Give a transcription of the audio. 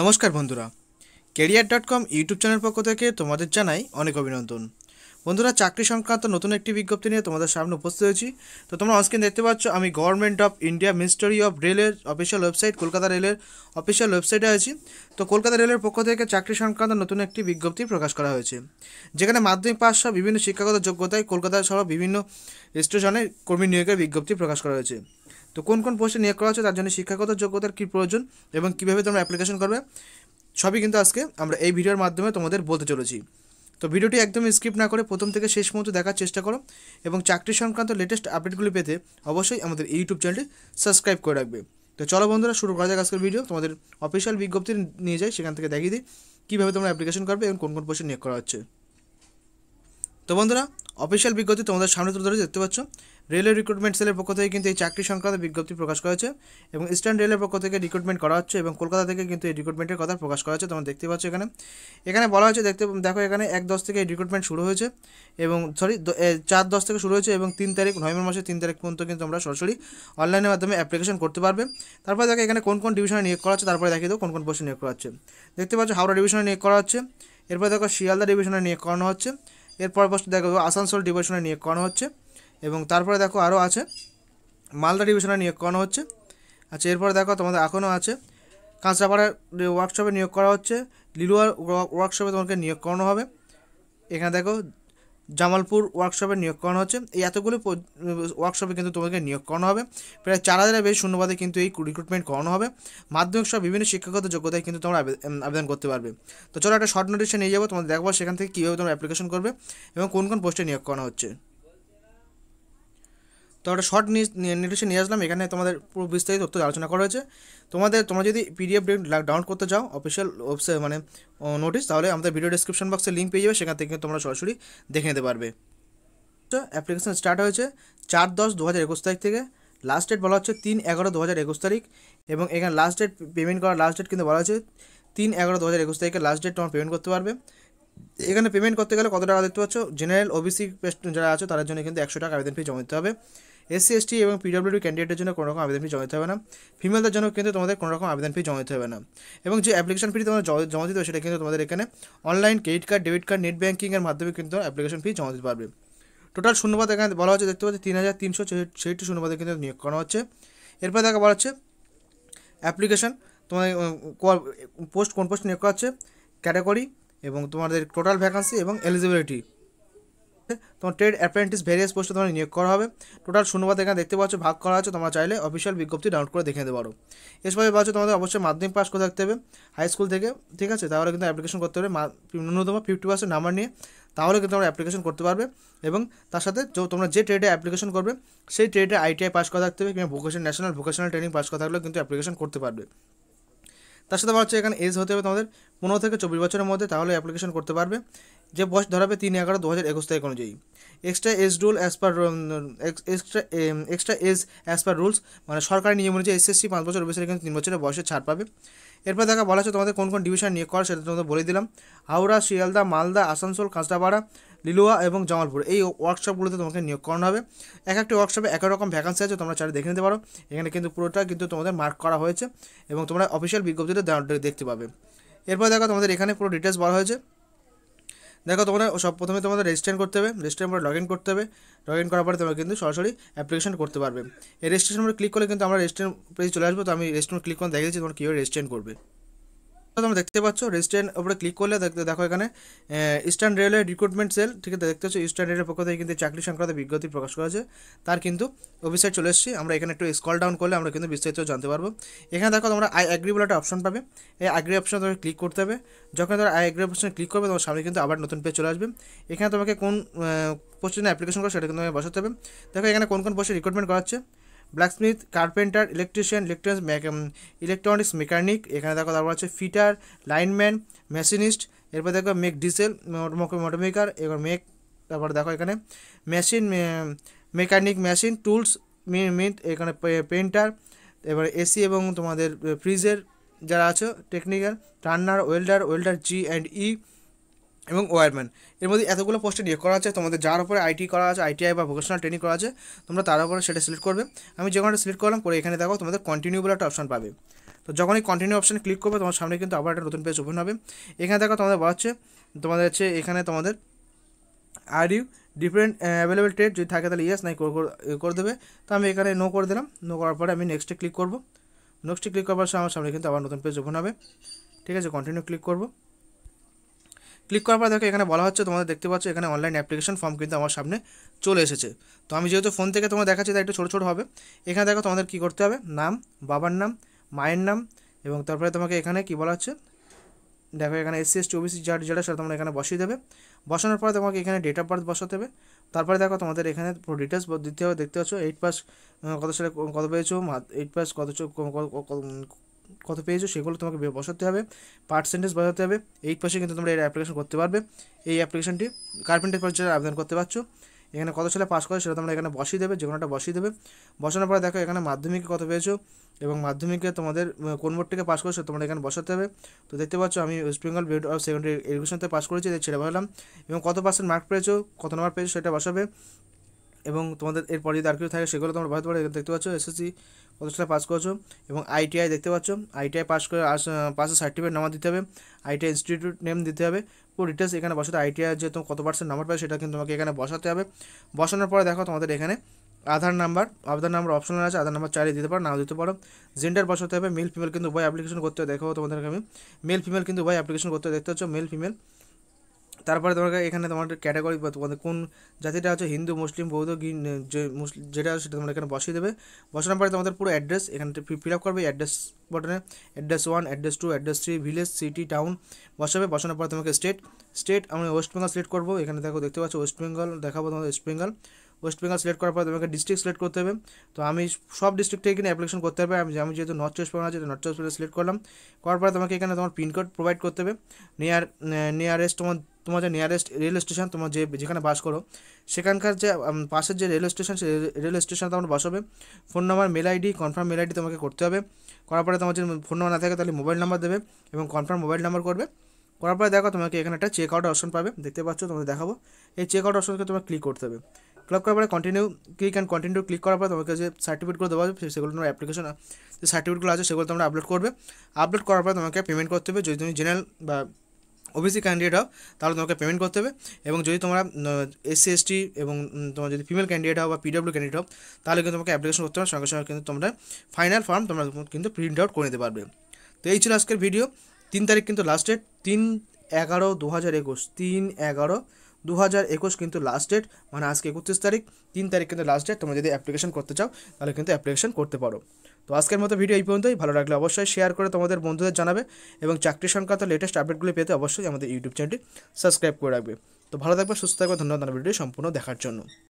নমস্কার বন্ধুরা career dot com YouTube channel পক্ষ থেকে তোমাদের জানাই অনেক অভিনন্দন বন্ধুরা চাকরি সংক্রান্ত নতুন একটি বিজ্ঞপ্তি নিয়ে তোমাদের সামনে উপস্থিত হয়েছি তো তোমরা অনস্ক্রিন দেখতে পাচ্ছ আমি government of India ministry of রেলের অফিসিয়াল ওয়েবসাইট কলকাতা রেলের অফিসিয়াল ওয়েবসাইটে আছি তো কলকাতা রেলের পক্ষ থেকে চাকরি সংক্রান্ত নতুন একটি বিজ্ঞপ্তি প্রকাশ করা হয়েছে যেখানে মাধ্যমিক পাশ সহ বিভিন্ন শিক্ষাগত যোগ্যতায় কলকাতা সহ বিভিন্ন স্টেশনে কর্মী নিয়োগের বিজ্ঞপ্তি প্রকাশ করা হয়েছে তো কোন কোন পোস্টে নিয়োগ করা হচ্ছে তার জন্য শিক্ষাগত যোগ্যতার কী প্রয়োজন এবং কীভাবে তোমরা অ্যাপ্লিকেশন করবে সবই কিন্তু আজকে আমরা এই ভিডিওর মাধ্যমে তোমাদের বলতে চলেছি তো ভিডিওটি একদম স্কিপ না করে প্রথম থেকে শেষ পর্যন্ত দেখার চেষ্টা করো এবং চাকরি সংক্রান্ত লেটেস্ট আপডেটগুলি পেতে অবশ্যই আমাদের ইউটিউব চ্যানেলটি সাবস্ক্রাইব করে রাখবে তো চলো বন্ধুরা শুরু করা যাক আজকের ভিডিও তোমাদের অফিসিয়াল বিজ্ঞপ্তি নিয়ে যাই সেখান থেকে দেখিয়ে দিই কীভাবে তোমরা অ্যাপ্লিকেশন করবে এবং কোন কোন পোস্টে নিয়োগ করা হচ্ছে তো বন্ধুরা অফিসিয়াল বিজ্ঞপ্তি তোমাদের সামনে তুলে ধরে দেখতে পাচ্ছ রেলওয়ে রিক্রুটমেন্ট সেলের পক্ষ থেকে কিন্তু এই চাকরি সংক্রান্ত বিজ্ঞপ্তি প্রকাশ করা হয়েছে এবং ইস্টার্ন রেলের পক্ষ থেকে রিক্রুটমেন্ট করা হচ্ছে এবং কলকাতা থেকে কিন্তু এই রিক্রুটমেন্টের কথা প্রকাশ করা হচ্ছে তোমরা দেখতে পাচ্ছ এখানে এখানে বলা হয়েছে দেখতে দেখো এখানে এক দশ থেকে রিক্রুটমেন্ট শুরু হয়েছে এবং সরি চার দশ থেকে শুরু হয়েছে এবং তিন তারিখ নভেম্বর মাসের তিন তারিখ পর্যন্ত কিন্তু তোমরা সরাসরি অনলাইনের মাধ্যমে অ্যাপ্লিকেশন করতে পারবে তারপরে দেখো এখানে কোন কোন ডিভিশনে নিয়োগ করা হচ্ছে তারপরে দেখিয়ে দেবো কোন কোন পোস্টে নিয়োগ করা হচ্ছে দেখতে পাচ্ছ হাওড়া ডিভিশনে নিয়োগ করা হচ্ছে এরপরে দেখো শিয়ালদা ডিভিশনে নিয়োগ করানো হচ্ছে এরপর পোস্টে দেখো আসানসোল ডিভিশনে নিয়োগ করানো হচ্ছে এবং তারপরে দেখো আরও আছে মালদা ডিভিশনে নিয়োগ করানো হচ্ছে আচ্ছা এরপরে দেখো তোমাদের এখনও আছে কাঁচরাপাড়ার ওয়ার্কশপে নিয়োগ করা হচ্ছে লিলুয়ার ওয়ার্কশপে তোমাকে নিয়োগ করানো হবে এখানে দেখো জামালপুর ওয়ার্কশপে নিয়োগ করানো হচ্ছে এই এতগুলো ওয়ার্কশপে কিন্তু তোমাকে নিয়োগ করানো হবে প্রায় চার হাজারের বেশি শূন্যবাদে কিন্তু এই রিক্রুটমেন্ট করানো হবে মাধ্যমিক সহ বিভিন্ন শিক্ষাগত যোগ্যতায় কিন্তু তোমরা আবেদন করতে পারবে তো চলো একটা শর্ট নোটিশে নিয়ে যাবো তোমাদের দেখবো সেখান থেকে কীভাবে তোমরা অ্যাপ্লিকেশন করবে এবং কোন কোন পোস্টে নিয়োগ করানো হচ্ছে তো একটা শর্ট নিউজ নিউট্রিশন নিয়ে আসলাম এখানে তোমাদের পুরো বিস্তারিত তথ্য আলোচনা করা হয়েছে তোমাদের তোমরা যদি পিডিএফ ডাউনলোড করতে চাও অফিসিয়াল ওয়েবসাইট মানে নোটিশ তাহলে আমাদের ভিডিও ডিসক্রিপশন বক্সে লিঙ্ক পেয়ে যাবে সেখান থেকে তোমরা সরাসরি দেখে নিতে পারবে অ্যাপ্লিকেশন স্টার্ট হয়েছে চার দশ দু হাজার একুশ তারিখ থেকে লাস্ট ডেট বলা হচ্ছে তিন এগারো দু হাজার একুশ তারিখ এবং এখানে লাস্ট ডেট পেমেন্ট করার লাস্ট ডেট কিন্তু বলা হচ্ছে তিন এগারো দু হাজার একুশ তারিখে লাস্ট ডেট তোমার পেমেন্ট করতে পারবে এখানে পেমেন্ট করতে গেলে কত টাকা দেখতে পাচ্ছ জেনারেল ওবিসি যারা আছে তাদের জন্য কিন্তু একশো টাকা আবেদন ফি জমা দিতে হবে এসসি এসটি এবং পিডব্লিউডি ক্যান্ডিডেটের জন্য কোনো রকম আবেদন ফি জমা দিতে হবে না ফিমেলদের জন্য কিন্তু তোমাদের কোনো রকম আবেদন ফি জমা দিতে হবে না এবং যে অ্যাপ্লিকেশন ফি তোমরা জমা দিতে হবে সেটা কিন্তু তোমাদের এখানে online credit card debit card net ব্যাঙ্কিংয়ের মাধ্যমে কিন্তু অ্যাপ্লিকেশন ফি জমা দিতে পারবে টোটাল শূন্যবাদ এখানে বলা হচ্ছে দেখতে পাচ্ছি তিন হাজার তিনশো ছেষট্টি শূন্যপদে কিন্তু নিয়োগ করা হচ্ছে এরপরে দেখা বলা হচ্ছে অ্যাপ্লিকেশন তোমাদের পোস্ট কোন পোস্ট নিয়োগ করা হচ্ছে ক্যাটাগরি এবং তোমাদের টোটাল ভ্যাকান্সি এবং এলিজিবিলিটি তোমার ট্রেড অ্যাপ্রেন্টিস ভেরিয়াস পোস্টে তোমার নিয়োগ করা হবে টোটাল শূন্যবাদ এখানে দেখতে পাচ্ছ ভাগ করা আছে তোমরা চাইলে অফিসিয়াল বিজ্ঞপ্তি ডাউনলোড করে দেখে নিতে পারো এসবে পাচ্ছ তোমাদের অবশ্যই মাধ্যমিক পাস করে থাকতে হবে হাই স্কুল থেকে ঠিক আছে তাহলে কিন্তু অ্যাপ্লিকেশন করতে হবে ন্যূনতম ফিফটি পার্সেন্ট নাম্বার নিয়ে তাহলে কিন্তু তোমরা অ্যাপ্লিকেশন করতে পারবে এবং তার সাথে তোমরা যে ট্রেডে অ্যাপ্লিকেশন করবে সেই ট্রেডে আইটিআই পাস করা থাকতে হবে কিংবা vocation national vocational training pass করা থাকলে কিন্তু অ্যাপ্লিকেশন করতে পারবে তার সাথে বলা হচ্ছে এখানে এজ হতে হবে তোমাদের পনেরো থেকে চব্বিশ বছরের মধ্যে তাহলে অ্যাপ্লিকেশন করতে পারবে যে বয়স ধরাবে তিন এগারো দু হাজার একুশ তারিখ অনুযায়ী extra age rule as per extra extra age as per rules মানে সরকারি নিয়ম অনুযায়ী এসএসসি পাঁচ বছর ওবিসি কিন্তু তিন বছরের বয়সে ছাড় পাবে এরপর দেখা বলা হচ্ছে তোমাদের কোন কোন ডিভিশন নিয়োগ করা সেটা তোমাদের বলে দিলাম হাওড়া শিয়ালদা মালদা আসানসোল খাঁচড়াপাড়া লিলুয়া এবং জামালপুর এই ওয়ার্কশপগুলোতে তোমাকে নিয়োগ করানো হবে এক একটি ওয়ার্কশপে একই রকম ভ্যাকান্সি আছে তোমরা চারে দেখে নিতে পারো এখানে কিন্তু পুরোটা কিন্তু তোমাদের মার্ক করা হয়েছে এবং তোমরা অফিসিয়াল বিজ্ঞপ্তিতে দেখতে পাবে এরপর দেখো তোমাদের এখানে পুরো ডিটেলস বলা হয়েছে দেখো তোমরা সব প্রথমে তোমাদের রেজিস্ট্রেশন করতে হবে রেজিস্ট্রেশন পরে লগ ইন করতে হবে লগ ইন করার পরে তোমরা কিন্তু সরাসরি অ্যাপ্লিকেশন করতে পারবে এই রেজিস্ট্রেশন ক্লিক করলে কিন্তু আমরা রেজিস্ট্রেশন পেজ চলে আসবো তো আমি রেজিস্ট্রেশন ক্লিক করে দেখিয়েছি তোমরা কীভাবে রেজিস্ট্রেশন করবে তোমরা দেখতে পাচ্ছ রেজিস্ট্রেন উপরে ক্লিক করলে দেখো এখানে ইস্টার্ন রেলওয়ে রিক্রুটমেন্ট সেল ঠিক আছে দেখতে পাচ্ছ ইস্টার্ন রেলের পক্ষ থেকে কিন্তু চাকরি সংক্রান্ত বিজ্ঞপ্তি প্রকাশ করা হয়েছে তার কিন্তু অফিসে চলে এসেছি আমরা এখানে একটু স্কল ডাউন করলে আমরা কিন্তু বিস্তারিত জানতে পারবো এখানে দেখো তোমরা আই অ্যাগ্রি বলে একটা অপশন পাবে এই অ্যাগ্রি অপশন তোমাকে ক্লিক করতে হবে যখন তোমরা আই অ্যাগ্রি অপশনে ক্লিক করবে তোমার সামনে কিন্তু আবার নতুন পেজ চলে আসবে এখানে তোমাকে কোন পোস্টের অ্যাপ্লিকেশন করো সেটা কিন্তু তোমাকে বসাতে হবে দেখো এখানে কোন কোন পোস্টে রিক্রুটমেন্ট করা হচ্ছে blacksmith carpenter electrician electric electronics mechanic এখানে দেখো তারপর আছে ফিটার লাইনম্যান মেশিনিস্ট এরপর দেখো মেক ডিজেল মোটর মেকার এবার মেক তারপর দেখো এখানে মেশিন মেকানিক মেশিন টুলস মিট এখানে পেন্টার এবার এসি এবং তোমাদের ফ্রিজের যারা আছে টেকনিক্যাল রান্নার welder welder G and E এবং ওয়ারম্যান এর মধ্যে এতগুলো পোস্টে নিয়োগ করা আছে তোমাদের যার উপরে আইটি করা আছে আইটিআই বা ভোকেশনাল ট্রেনিং করা আছে তোমরা তার উপরে সেটা সিলেক্ট করবে আমি যখনটা সিলেক্ট করলাম করে এখানে দেখো তোমাদের কন্টিনিউ বলে একটা অপশান পাবে তো যখনই কন্টিনিউ অপশানে ক্লিক করবে তোমার সামনে কিন্তু আবার একটা নতুন পেজ ওপেন হবে এখানে দেখো তোমাদের বলা হচ্ছে তোমাদের হচ্ছে এখানে তোমাদের আর ইউ ডিফারেন্ট অ্যাভেলেবেল ট্রেড যদি থাকে তাহলে ইয়েস নাই করে দেবে তো আমি এখানে নো করে দিলাম নো করার পরে আমি নেক্সটে ক্লিক করবো নেক্সটে ক্লিক করার পর আমার সামনে কিন্তু আবার নতুন পেজ ওপেন হবে ঠিক আছে কন্টিনিউ ক্লিক করবো ক্লিক করার পর দেখো এখানে বলা হচ্ছে তোমাদের দেখতে পাচ্ছ এখানে অনলাইন অ্যাপ্লিকেশন ফর্ম কিন্তু আমার সামনে চলে এসেছে তো আমি যেহেতু ফোন থেকে তোমার দেখাচ্ছি তাই একটু ছোটো ছোটো হবে এখানে দেখো তোমাদের কি করতে হবে নাম বাবার নাম মায়ের নাম এবং তারপরে তোমাকে এখানে কি বলা হচ্ছে দেখো এখানে এসসি এসটি ওবিসি যার যেটা সেটা তোমরা এখানে বসিয়ে দেবে বসানোর পরে তোমাকে এখানে ডেট অফ বার্থ বসাতে হবে তারপরে দেখো তোমাদের এখানে পুরো ডিটেলস দিতে হবে দেখতে পাচ্ছ এইট পাস কত সালে কত পেয়েছো এইট পাস কত কত পেয়েছো সেগুলো তোমাকে বসাতে হবে পার্সেন্টেজ বসাতে হবে এইট পাশে কিন্তু তোমরা এর অ্যাপ্লিকেশন করতে পারবে এই অ্যাপ্লিকেশনটি কার্পেন্টার পর্যায়ে আবেদন করতে পারছো এখানে কত ছেলে পাস করে সেটা তোমরা এখানে বসিয়ে দেবে যে কোনোটা বসিয়ে দেবে বসানোর পরে দেখো এখানে মাধ্যমিকে কত পেয়েছো এবং মাধ্যমিকে তোমাদের কোন বোর্ড থেকে পাস করেছো তোমরা এখানে বসাতে হবে তো দেখতে পাচ্ছ আমি West Bengal board of secondary এডুকেশনতে পাস করেছি এদের ছেড়ে বসলাম এবং কত পার্সেন্ট মার্ক পেয়েছো কত নম্বর পেয়েছো সেটা বসাবে এবং তোমাদের এরপর যদি আর কিছু থাকে সেগুলো তোমরা বসাতে করে দেখতে পাচ্ছ এসএসসি কত পাস করেছো এবং আইটিআই দেখতে পাচ্ছ আইটিআই পাস করে পাশে সার্টিফিকেট নাম্বার দিতে হবে আইটিআই ইনস্টিটিউট নেম দিতে হবে পুরো ডিটেলস এখানে বসাতে আইটিআই যে তোমার কত পার্সেন্ট নাম্বার পাবে সেটা কিন্তু তোমাকে এখানে বসাতে হবে বসানোর পরে দেখো তোমাদের এখানে Aadhaar number Aadhaar number option আছে আধার নাম্বার চারিয়ে দিতে পারো নাও দিতে পারো জেন্ডার বসাতে হবে মেল ফিমেল কিন্তু উভয় অ্যাপ্লিকেশন করতে দেখো তোমাদেরকে আমি মেল ফিমেল কিন্তু উভয় অ্যাপ্লিকেশন করতে দেখতে হচ্ছে মেল ফিমেল তারপরে তোমাকে এখানে তোমার ক্যাটাগরি বা তোমাদের কোন জাতিটা আছে হিন্দু মুসলিম বৌদ্ধ যে যেটা আছে সেটা তোমরা এখানে বসিয়ে দেবে বসানোর পরে তোমাদের পুরো অ্যাড্রেস এখানে ফিল আপ করবে অ্যাড্রেস বটনে address one address two address three village city town বসাবে বসানোর পরে তোমাকে স্টেট স্টেট আমি ওয়েস্ট বেঙ্গল সিলেক্ট করবো এখানে দেখো দেখতে পাচ্ছ ওয়েস্ট বেঙ্গল দেখাবো তোমাদের ওয়েস্ট বেঙ্গল ওয়েস্ট বেঙ্গল সিলেক্ট করার পর তোমাকে ডিস্ট্রিক্ট সিলেক্ট করতে হবে তো আমি সব ডিস্ট্রিক্ট থেকে এখানে অ্যাপ্লিকেশন করতে হবে আমি আমি যেহেতু নর্থ চব্বিশ পরগনা আছে নর্থ চব্বিশ সিলেক্ট করলাম করার পরে তোমাকে এখানে তোমার পিনকোড প্রোভাইড করতে হবে নিয়ার নিয়ারেস্ট তোমার তোমার যে নিয়ারেস্ট রেল স্টেশন তোমার যে যেখানে বাস করো সেখানকার যে পাশের যে রেল স্টেশন সে রেল স্টেশন তোমার বাস হবে phone number mail ID confirm mail ID তোমাকে করতে হবে করার পরে তোমার যদি ফোন নাম্বার না থাকে তাহলে মোবাইল নাম্বার দেবে এবং কনফার্ম মোবাইল নাম্বার করবে করার পরে দেখো তোমাকে এখানে একটা চেক আউট অপশন পাবে দেখতে পাচ্ছ তোমাকে দেখাবো এই চেক আউট অপশনকে তোমার ক্লিক করতে হবে ক্লিক করার পরে continue click and continue click করার পরে তোমাকে যে সার্টিফিকেটগুলো দেওয়া হবে সেগুলো তোমার অ্যাপ্লিকেশন যে সার্টিফিকেটগুলো আছে সেগুলো তোমরা আপলোড করবে আপলোড করার পরে তোমাকে পেমেন্ট করতে হবে যদি তুমি জেনারেল বা ওবিসি ক্যান্ডিডেট হও তাহলে তোমাকে পেমেন্ট করতে হবে এবং যদি তোমরা এসসি এসটি এবং তোমার যদি ফিমেল ক্যান্ডিডেট হও বা পিডব্লিউ ক্যান্ডিডেট হও তাহলে কিন্তু তোমাকে অ্যাপ্লিকেশন করতে হবে সঙ্গে সঙ্গে কিন্তু তোমরা ফাইনাল ফর্ম তোমরা কিন্তু প্রিন্ট আউট করে নিতে পারবে তো এই ছিল আজকের ভিডিও তিন তারিখ কিন্তু লাস্ট ডেট তিন এগারো দু হাজার একুশ তিন এগারো দু হাজার একুশ কিন্তু লাস্ট ডেট মানে আজকে একত্রিশ তারিখ তিন তারিখ কিন্তু লাস্ট ডেট তোমরা যদি অ্যাপ্লিকেশন করতে চাও তাহলে কিন্তু অ্যাপ্লিকেশন করতে পারো তো আজকের মতো ভিডিও এই পর্যন্তই ভালো লাগলে অবশ্যই শেয়ার করে তোমাদের বন্ধুদের জানাবে এবং চাকরি সংক্রান্ত লেটেস্ট আপডেটগুলি পেতে অবশ্যই আমাদের ইউটিউব চ্যানেলটি সাবস্ক্রাইব করে রাখবে তো ভালো থাকবে সুস্থ থাকবে ধন্যবাদ ভিডিও সম্পূর্ণ দেখার জন্য